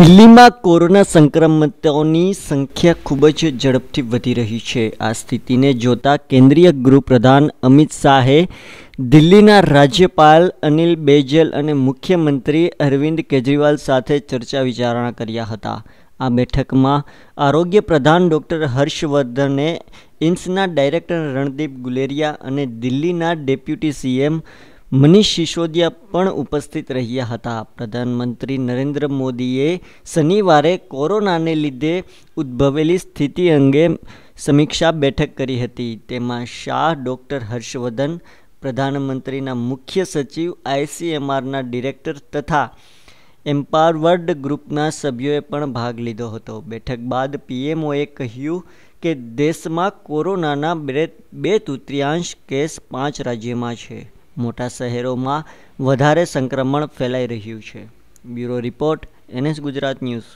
દિલ્હીમાં કોરોના સંક્રમિતોની સંખ્યા ખૂબ જ ઝડપથી વધી રહી છે આ સ્થિતિને જોતા કેન્દ્રીય ગૃહપ્રધાન અમિત શાહે દિલ્હીના રાજ્યપાલ અનિલ બેજલ અને મુખ્યમંત્રી અરવિંદ કેજરીવાલ સાથે ચર્ચા વિચારણા કર્યા હતા આ બેઠકમાં આરોગ્ય પ્રધાન ડૉક્ટર હર્ષવર્ધને એમ્સના ડાયરેક્ટર રણદીપ ગુલેરિયા અને દિલ્હીના ડેપ્યુટી સીએમ મનીષ સિસોદિયા પણ ઉપસ્થિત રહ્યા હતા પ્રધાનમંત્રી નરેન્દ્ર મોદીએ શનિવારે કોરોનાને લીધે ઉદ્ભવેલી સ્થિતિ અંગે સમીક્ષા બેઠક કરી હતી તેમાં શાહ ડૉક્ટર હર્ષવર્ધન પ્રધાનમંત્રીના મુખ્ય સચિવ આઈસીએમઆરના ડિરેક્ટર તથા એમ્પાવર્ડ ગ્રુપના સભ્યોએ પણ ભાગ લીધો હતો બેઠક બાદ પીએમઓએ કહ્યું કે દેશમાં કોરોનાના બે બે તૃતીયાંશ કેસ પાંચ રાજ્યમાં છે મોટા શહેરોમાં વધારે સંક્રમણ ફેલાઈ રહ્યું છે bureau report NS Gujarat news